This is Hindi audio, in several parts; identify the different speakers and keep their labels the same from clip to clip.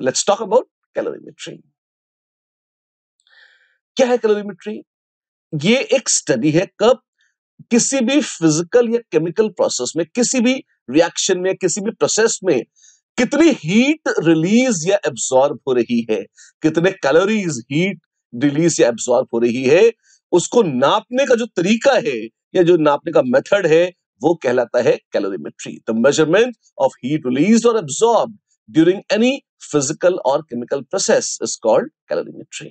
Speaker 1: लेट्स टॉक अबाउट कैलोरीमेट्री क्या है कैलोरीमेट्री ये एक स्टडी है कब किसी भी फिजिकल या केमिकल प्रोसेस में किसी भी रिएक्शन में किसी भी प्रोसेस में कितनी हीट रिलीज या एब्सॉर्ब हो रही है कितने कैलोरीज हीट रिलीज या एब्सॉर्ब हो रही है उसको नापने का जो तरीका है या जो नापने का मेथड है वो कहलाता है calorimetry the measurement of heat release और एब्जॉर्ब ड्यूरिंग एनी फिजिकल और chemical process is called calorimetry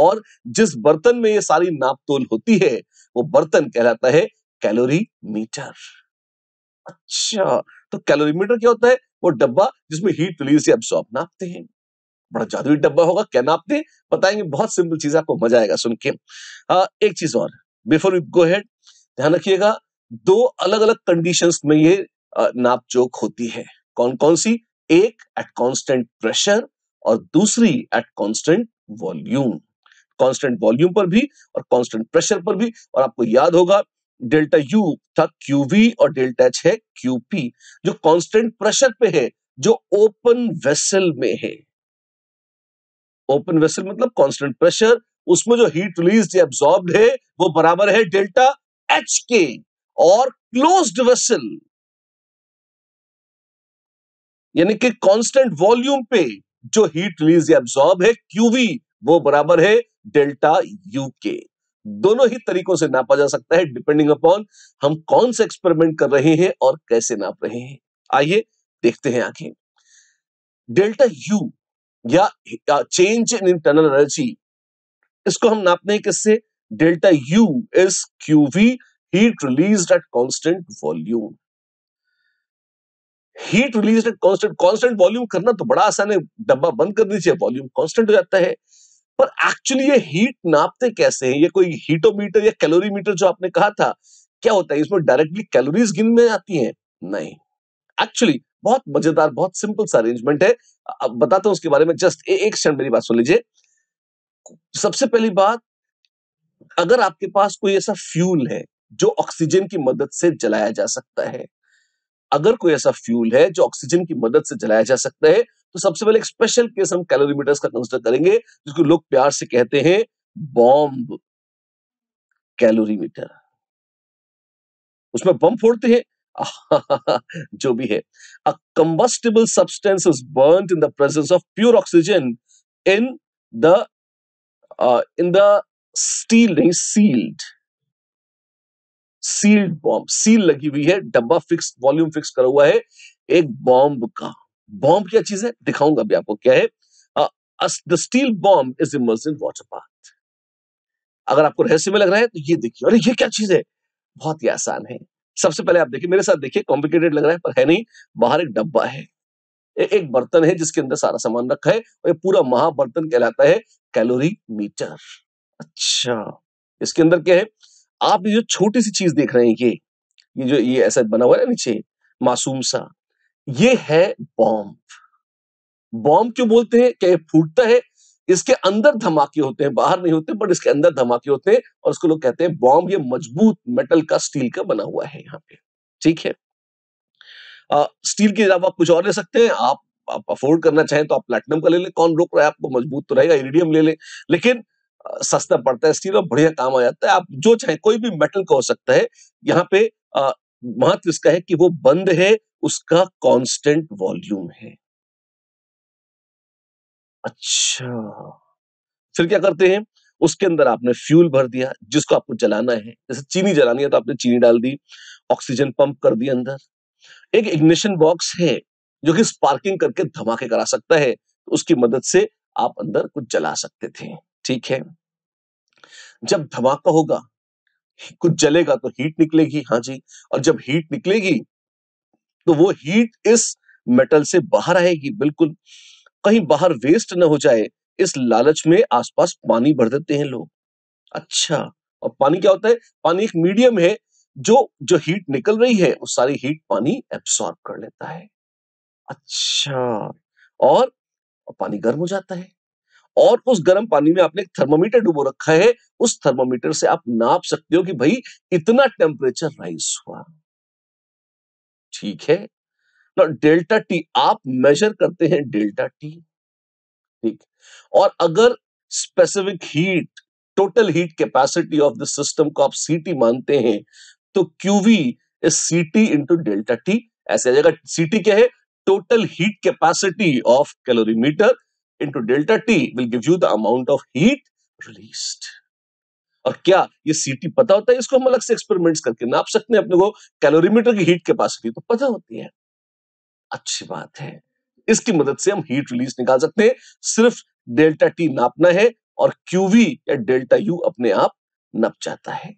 Speaker 1: और जिस बर्तन में ये सारी नापतोल होती है वो बर्तन कहलाता है कैलोरी मीटर अच्छा तो मीटर क्या होता है वो डब्बा जिसमें हीट रिलीज या अब्सॉर्ब नापते हैं बड़ा जादुई डब्बा होगा क्या नापते हैं बताएंगे बहुत सिंपल चीज आपको मजा आएगा सुन के एक चीज और बिफोर यू गो हेड ध्यान रखिएगा दो अलग अलग कंडीशंस में ये नाप होती है कौन कौन सी एक एट कांस्टेंट प्रेशर और दूसरी at constant volume constant volume पर भी और कांस्टेंट प्रेशर पर भी और आपको याद होगा डेल्टा यू था क्यूवी और डेल्टा एच है क्यूपी जो कांस्टेंट प्रेशर पे है जो ओपन वेसल में है ओपन वेसल मतलब कांस्टेंट प्रेशर उसमें जो हीट रिलीज एब्सॉर्ब है वो बराबर है डेल्टा एच के और क्लोज्ड वेसल यानी कि कांस्टेंट वॉल्यूम पे जो हीट रिलीज या एब्सॉर्ब है क्यूवी वो बराबर है डेल्टा यू के दोनों ही तरीकों से नापा जा सकता है डिपेंडिंग अपॉन हम कौन सा एक्सपेरिमेंट कर रहे हैं और कैसे नाप रहे हैं आइए देखते हैं आगे डेल्टा यू या चेंज इन इंटरनल एनर्जी इसको हम नापते हैं किससे delta U is Q V heat release at constant volume heat release constant constant volume करना तो बड़ा आसान है डब्बा बंद कर दीजिए वॉल्यूम कॉन्स्टेंट हो जाता है पर एक्चुअली ये हीट नापते कैसे हैं ये कोई हीटोमीटर या कैलोरीमीटर जो आपने कहा था क्या होता है इसमें डायरेक्टली कैलोरीज गिन में आती हैं नहीं एक्चुअली बहुत मजेदार बहुत सिंपल सा अरेंजमेंट है अब बताता हूं उसके बारे में जस्ट ए, एक क्षण मेरी बात सुन लीजिए सबसे पहली बात अगर आपके पास कोई ऐसा फ्यूल है जो ऑक्सीजन की मदद से जलाया जा सकता है अगर कोई ऐसा फ्यूल है जो ऑक्सीजन की मदद से जलाया जा सकता है तो सबसे पहले एक स्पेशल केस हम कैलोरीमीटर्स का कंसिडर करेंगे जिसको लोग प्यार से कहते हैं बॉम्ब कैलोरीमीटर उसमें बम फोड़ते हैं जो भी है a combustible substance is burn in the presence of pure oxygen in the in the steel नहीं सील्ड सील्ड बॉम्ब सील लगी हुई है डब्बा फिक्स वॉल्यूम फिक्स करा हुआ है एक बॉम्ब का बॉम्ब क्या चीज है दिखाऊंगा अभी आपको क्या है the steel bomb is immerse in water bath अगर आपको रहस्य में लग रहा है तो ये देखिए अरे ये क्या चीज है बहुत ही आसान है सबसे पहले आप देखिए मेरे साथ देखिए कॉम्प्लिकेटेड लग रहा है पर है नहीं बाहर एक डब्बा है ए, एक बर्तन है जिसके अंदर सारा सामान रखा है और ये पूरा महाबर्तन कहलाता है कैलोरी मीटर अच्छा इसके अंदर क्या है आप ये जो छोटी सी चीज देख रहे हैं ये ये जो ये ऐसा बना हुआ है नीचे मासूम सा ये है बॉम्ब बॉम्ब क्यों बोलते हैं क्या ये फूटता है इसके अंदर धमाके होते हैं बाहर नहीं होते बट इसके अंदर धमाके होते हैं और उसको लोग कहते हैं बॉम्ब ये मजबूत मेटल का स्टील का बना हुआ है यहाँ पे ठीक है आ, स्टील के अलावा कुछ और ले सकते हैं आप आप अफोर्ड करना चाहें तो आप प्लेटिनम का ले लें कौन रोक रहा है आपको मजबूत तो रहेगा इरिडियम ले लें लेकिन सस्ता पड़ता है स्टील और बढ़िया काम आ जाता है आप जो चाहे कोई भी मेटल का हो सकता है यहाँ पे महत्व इसका है कि वो बंद है उसका कांस्टेंट वॉल्यूम है अच्छा फिर क्या करते हैं उसके अंदर आपने फ्यूल भर दिया जिसको आपको जलाना है जैसे चीनी जलानी है तो आपने चीनी डाल दी ऑक्सीजन पंप कर दिया अंदर एक इग्निशन बॉक्स है जो कि स्पार्किंग करके धमाके करा सकता है तो उसकी मदद से आप अंदर कुछ जला सकते थे ठीक है जब धमाका होगा कुछ जलेगा तो हीट निकलेगी हाँ जी और जब हीट निकलेगी तो वो हीट इस मेटल से बाहर आएगी बिल्कुल कहीं बाहर वेस्ट ना हो जाए इस लालच में आसपास पानी भर देते हैं लोग अच्छा और पानी क्या होता है पानी एक मीडियम है जो जो हीट निकल रही है वो सारी हीट पानी एब्सॉर्ब कर लेता है अच्छा और, और पानी गर्म हो जाता है और उस गर्म पानी में आपने एक थर्मोमीटर डुबो रखा है उस थर्मोमीटर से आप नाप सकते हो कि भाई इतना टेम्परेचर राइज हुआ ठीक है ना डेल्टा टी आप मेजर करते हैं डेल्टा टी ठीक और अगर specific heat total heat capacity of the system को आप सीटी मानते हैं तो Q V is T into delta T ऐसे आ जाएगा सीटी क्या है total heat capacity of calorimeter into delta T will give you the amount of heat released. और क्या ये सीटी पता होता है इसको हम अलग से एक्सपेरिमेंट्स करके नाप सकते हैं अपने को कैलोरीमीटर की हीट कैपेसिटी तो पता होती है अच्छी बात है इसकी मदद से हम हीट रिलीज निकाल सकते हैं सिर्फ डेल्टा टी नापना है और क्यूवी या डेल्टा यू अपने आप नप जाता है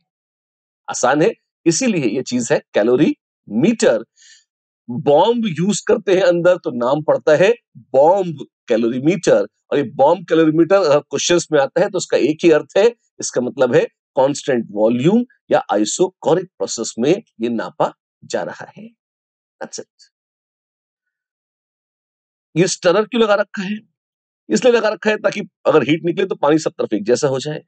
Speaker 1: आसान है इसीलिए ये चीज है कैलोरी मीटर बॉम्ब यूज करते हैं अंदर तो नाम पड़ता है बॉम्ब कैलोरीमीटर और ये बॉम्ब कैलोरीमीटर अगर क्वेश्चंस में आता है तो उसका एक ही अर्थ है इसका मतलब है कांस्टेंट वॉल्यूम या आइसोकोरिक प्रोसेस में ये नापा जा रहा है ये स्टरर क्यों लगा रखा है इसलिए लगा रखा है ताकि अगर हीट निकले तो पानी सब तरफ एक जैसा हो जाए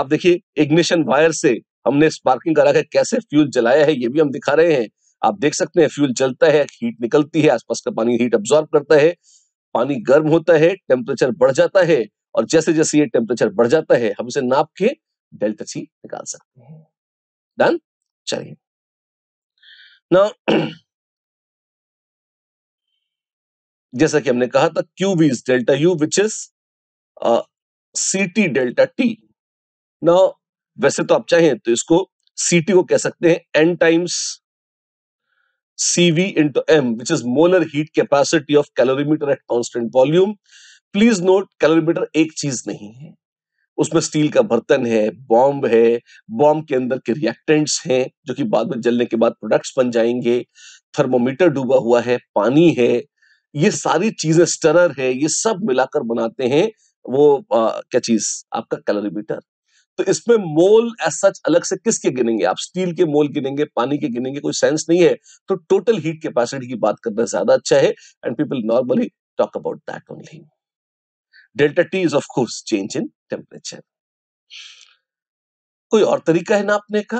Speaker 1: आप देखिए इग्निशन वायर से हमने स्पार्किंग करा के कैसे फ्यूल जलाया है ये भी हम दिखा रहे हैं आप देख सकते हैं फ्यूल जलता है हीट निकलती है आसपास का पानी हीट अब्सॉर्ब करता है पानी गर्म होता है टेम्परेचर बढ़ जाता है और जैसे जैसे ये टेम्परेचर बढ़ जाता है हम इसे नाप के डेल्टा सी निकाल सकते हैं डन चलिए ना जैसा कि हमने कहा था Q is delta U which is C T delta T ना वैसे तो आप चाहें तो इसको सी टी को कह सकते हैं n times CV into M, which is molar heat capacity of calorimeter at constant volume. Please note calorimeter एक चीज नहीं है उसमें स्टील का बर्तन है बॉम्ब है बॉम्ब के अंदर के रिएक्टेंट्स हैं जो कि बाद में जलने के बाद प्रोडक्ट्स बन जाएंगे थर्मोमीटर डूबा हुआ है पानी है ये सारी चीजें स्टरर है ये सब मिलाकर बनाते हैं वो आ, क्या चीज आपका कैलोरीमीटर तो इसमें मोल एज सच अलग से किसके गिनेंगे आप स्टील के मोल गिनेंगे पानी के गिनेंगे कोई सेंस नहीं है तो टोटल हीट कैपेसिटी की बात करना ज्यादा अच्छा है and people normally talk about that only delta T is of course change in temperature कोई और तरीका है नापने का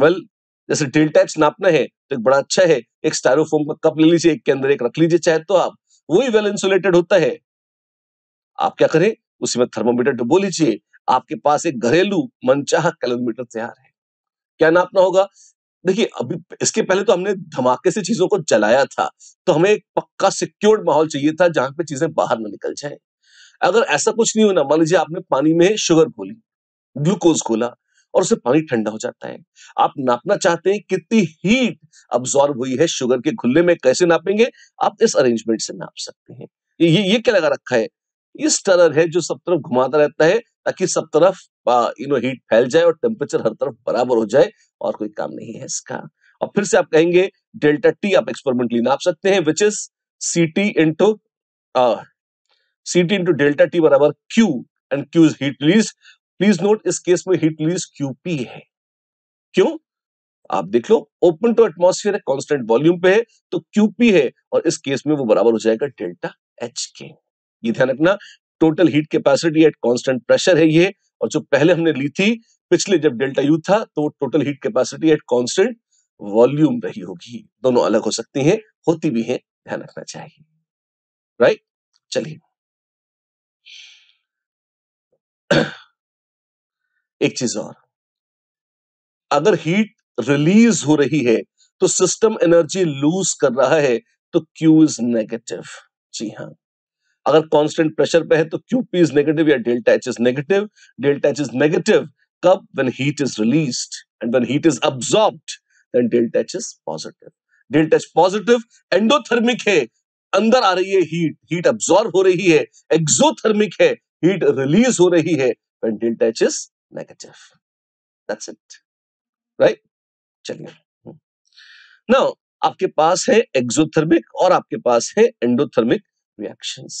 Speaker 1: वेल well, जैसे डेल्टा एक्स नापना है तो एक बड़ा अच्छा है एक स्टायरोफोम का कप ले लीजिए एक के अंदर एक रख लीजिए चाहे तो आप वही वेल इंसुलेटेड होता है आप क्या करें उसी में थर्मोमीटर डुबो लीजिए आपके पास एक घरेलू मनचाह कैलोमीटर तैयार है क्या नापना होगा देखिए अभी इसके पहले तो हमने धमाके से चीजों को जलाया था तो हमें एक पक्का सिक्योर्ड माहौल चाहिए था जहां पे चीजें बाहर ना निकल जाए अगर ऐसा कुछ नहीं होना मान लीजिए आपने पानी में शुगर घोली ग्लूकोज घोला और उससे पानी ठंडा हो जाता है आप नापना चाहते हैं कितनी हीट अब्जॉर्ब हुई है शुगर के घुलने में कैसे नापेंगे आप इस अरेंजमेंट से नाप सकते हैं ये ये क्या लगा रखा है ये स्टरर है जो सब तरफ घुमाता रहता है ताकि सब तरफ यू नो हीट फैल जाए और टेम्परेचर हर तरफ बराबर हो जाए और कोई काम नहीं है इसका और फिर से आप कहेंगे डेल्टा टी आप एक्सपेरिमेंटली नाप सकते हैं which is C T into C T into delta T बराबर Q and Q is heat release please note इस केस में हीट रिलीज क्यू पी है क्यों आप देख लो ओपन टू एटमोस्फियर है कॉन्स्टेंट वॉल्यूम पे है तो क्यूपी है और इस केस में वो बराबर हो जाएगा डेल्टा एच के ये ध्यान रखना total heat capacity at constant pressure है ये और जो पहले हमने ली थी पिछले जब डेल्टा यू था तो total heat capacity at constant volume रही होगी दोनों अलग हो सकती हैं होती भी हैं ध्यान रखना चाहिए राइट right? चलिए एक चीज और अगर हीट रिलीज हो रही है तो सिस्टम एनर्जी लूज कर रहा है तो क्यू इज नेगेटिव जी हाँ अगर कॉन्स्टेंट प्रेशर पे है तो क्यू पी इज नेगेटिव या delta H is negative delta H is negative कब when heat is released and when heat is absorb then delta H is positive delta H positive endothermic है अंदर आ रही है हीट हीट अब्सॉर्ब हो रही है एक्सोथर्मिक है हीट रिलीज हो रही है when delta H is negative that's it right चलिए नाउ हम्म। आपके पास है एक्सोथर्मिक और आपके पास है एंडोथर्मिक रिएक्शंस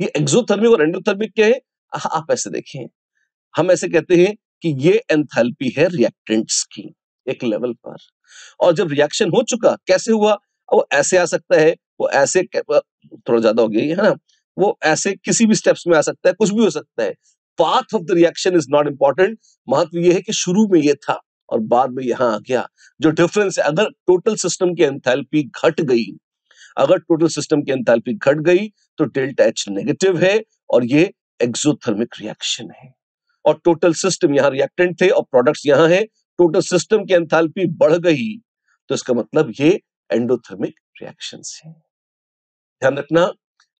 Speaker 1: ये एक्सोथर्मिक और एंडोथर्मिक क्या है आप ऐसे देखें हम ऐसे कहते हैं कि ये एंथैल्पी है रिएक्टेंट्स की एक लेवल पर और जब रिएक्शन हो चुका कैसे हुआ वो ऐसे आ सकता है वो ऐसे थोड़ा ज्यादा हो गया है ना वो ऐसे किसी भी स्टेप्स में आ सकता है कुछ भी हो सकता है path of the reaction is not important महत्व ये है कि शुरू में ये था और बाद में यहां आ गया जो डिफरेंस है अगर टोटल सिस्टम की एंथैल्पी घट गई अगर टोटल सिस्टम की एंथैल्पी घट गई तो डेल्टा एच नेगेटिव है और ये एक्सोथर्मिक रिएक्शन है और टोटल सिस्टम यहाँ रिएक्टेंट थे और प्रोडक्ट्स यहाँ है टोटल सिस्टम की एंथैल्पी बढ़ गई तो इसका मतलब ये एंडोथर्मिक रिएक्शन है ध्यान रखना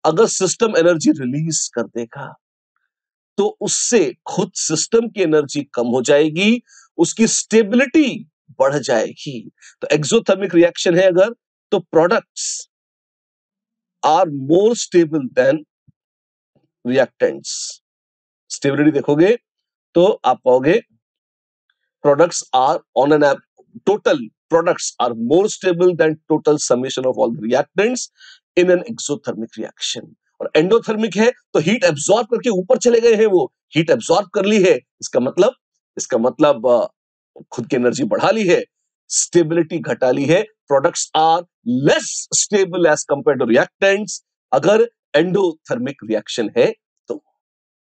Speaker 1: अगर सिस्टम एनर्जी रिलीज कर देगा तो उससे खुद सिस्टम की एनर्जी कम हो जाएगी उसकी स्टेबिलिटी बढ़ जाएगी तो एक्सोथर्मिक रिएक्शन है अगर तो products are more stable than reactants stability देखोगे तो आप पाओगे products are on an app total products are more stable than total summation of all the reactants in an exothermic reaction और एंडोथर्मिक है तो हीट एब्सॉर्ब करके ऊपर चले गए हैं वो हीट एब्सॉर्ब कर ली है इसका मतलब इसका मतलब खुद की एनर्जी बढ़ा ली है स्टेबिलिटी घटा ली है products are less stable as compare to reactants अगर एंडोथर्मिक रिएक्शन है